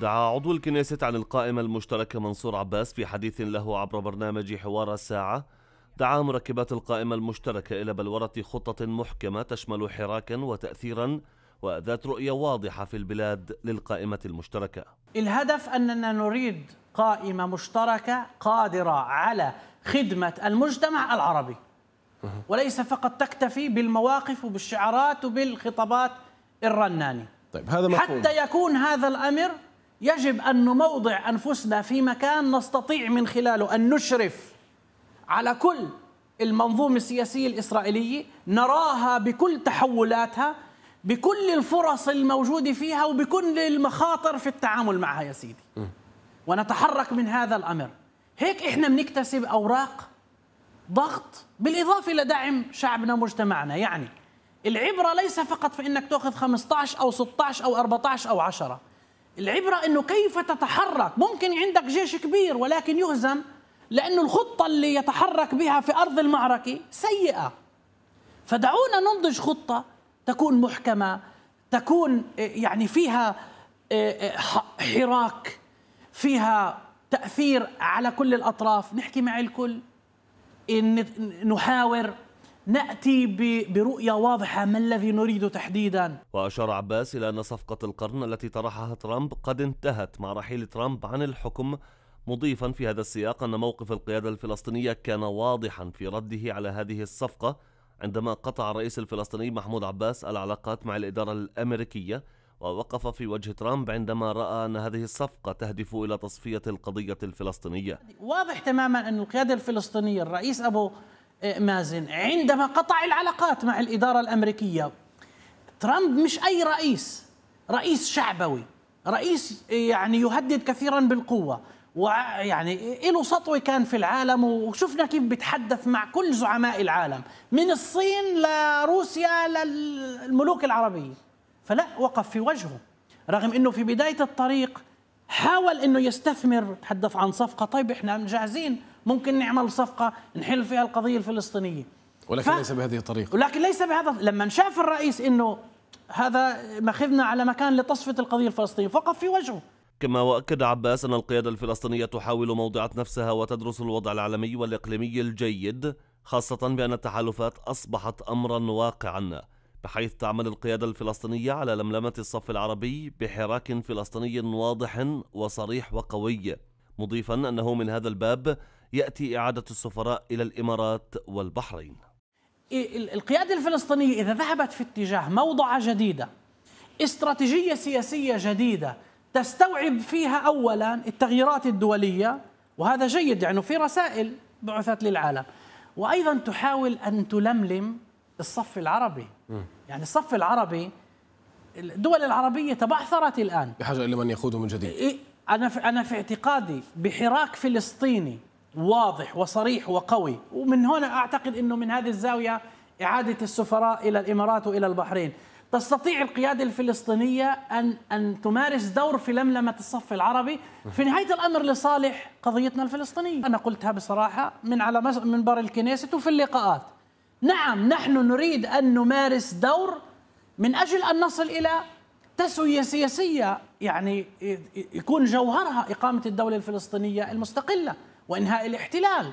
دعا عضو الكنيسة عن القائمة المشتركة منصور عباس في حديث له عبر برنامج حوار الساعة دعا مركبات القائمة المشتركة إلى بلورة خطة محكمة تشمل حراكا وتأثيرا وذات رؤية واضحة في البلاد للقائمة المشتركة الهدف أننا نريد قائمة مشتركة قادرة على خدمة المجتمع العربي وليس فقط تكتفي بالمواقف وبالشعارات وبالخطابات الرنانه طيب هذا مفهوم. حتى يكون هذا الامر يجب أن نموضع أنفسنا في مكان نستطيع من خلاله أن نشرف على كل المنظومة السياسية الإسرائيلية نراها بكل تحولاتها بكل الفرص الموجودة فيها وبكل المخاطر في التعامل معها يا سيدي ونتحرك من هذا الأمر هيك إحنا بنكتسب أوراق ضغط بالإضافة لدعم شعبنا ومجتمعنا يعني العبرة ليس فقط في أنك تأخذ 15 أو 16 أو 14 أو 10 العبرة أنه كيف تتحرك ممكن عندك جيش كبير ولكن يهزم لأنه الخطة اللي يتحرك بها في أرض المعركة سيئة فدعونا ننضج خطة تكون محكمة تكون آه، يعني فيها آه، آه، حراك فيها تأثير على كل الأطراف نحكي مع الكل نحاور ناتي برؤيه واضحه ما الذي نريد تحديدا واشار عباس الى ان صفقه القرن التي طرحها ترامب قد انتهت مع رحيل ترامب عن الحكم مضيفا في هذا السياق ان موقف القياده الفلسطينيه كان واضحا في رده على هذه الصفقه عندما قطع الرئيس الفلسطيني محمود عباس العلاقات مع الاداره الامريكيه ووقف في وجه ترامب عندما راى ان هذه الصفقه تهدف الى تصفيه القضيه الفلسطينيه. واضح تماما ان القياده الفلسطينيه الرئيس ابو مازن عندما قطع العلاقات مع الإدارة الأمريكية ترامب مش أي رئيس رئيس شعبوي رئيس يعني يهدد كثيرا بالقوة ويعني له سطوة كان في العالم وشفنا كيف بيتحدث مع كل زعماء العالم من الصين لروسيا للملوك العربية فلا وقف في وجهه رغم أنه في بداية الطريق حاول أنه يستثمر تحدث عن صفقة طيب إحنا جاهزين ممكن نعمل صفقه نحل فيها القضيه الفلسطينيه ولكن ف... ليس بهذه الطريقه ولكن ليس بهذا لما شاف الرئيس انه هذا ماخذنا على مكان لتصفيه القضيه الفلسطينيه فقط في وجهه كما وأكد عباس أن القيادة الفلسطينية تحاول موضعة نفسها وتدرس الوضع العالمي والإقليمي الجيد خاصة بأن التحالفات أصبحت أمرا واقعا بحيث تعمل القيادة الفلسطينية على لملمة الصف العربي بحراك فلسطيني واضح وصريح وقوي مضيفا أنه من هذا الباب يأتي إعادة السفراء إلى الإمارات والبحرين إيه، القيادة الفلسطينية إذا ذهبت في اتجاه موضعة جديدة استراتيجية سياسية جديدة تستوعب فيها أولا التغييرات الدولية وهذا جيد يعني في رسائل بعثت للعالم وأيضا تحاول أن تلملم الصف العربي يعني الصف العربي الدول العربية تبعثرت الآن بحاجة إلى من يقودهم من جديد إيه، أنا أنا في اعتقادي بحراك فلسطيني واضح وصريح وقوي ومن هنا أعتقد أنه من هذه الزاوية إعادة السفراء إلى الإمارات وإلى البحرين تستطيع القيادة الفلسطينية أن أن تمارس دور في لملمة الصف العربي في نهاية الأمر لصالح قضيتنا الفلسطينية أنا قلتها بصراحة من على منبر الكنيسة وفي اللقاءات نعم نحن نريد أن نمارس دور من أجل أن نصل إلى تسوية سياسية يعني يكون جوهرها إقامة الدولة الفلسطينية المستقلة وإنهاء الاحتلال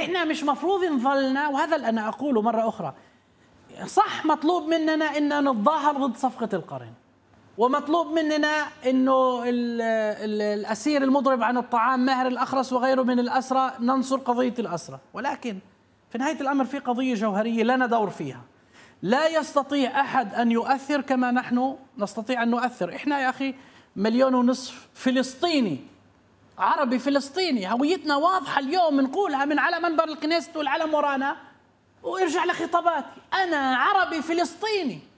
إحنا مش مفروض نظلنا وهذا اللي أنا أقوله مرة أخرى صح مطلوب مننا أن نتظاهر ضد صفقة القرن ومطلوب مننا انه الاسير المضرب عن الطعام ماهر الاخرس وغيره من الاسرى ننصر قضيه الاسرى ولكن في نهايه الامر في قضيه جوهريه لنا دور فيها لا يستطيع أحد أن يؤثر كما نحن نستطيع أن نؤثر إحنا يا أخي مليون ونصف فلسطيني عربي فلسطيني هويتنا واضحة اليوم نقولها من على منبر الكنيست والعلم ورانا وارجع لخطاباتي أنا عربي فلسطيني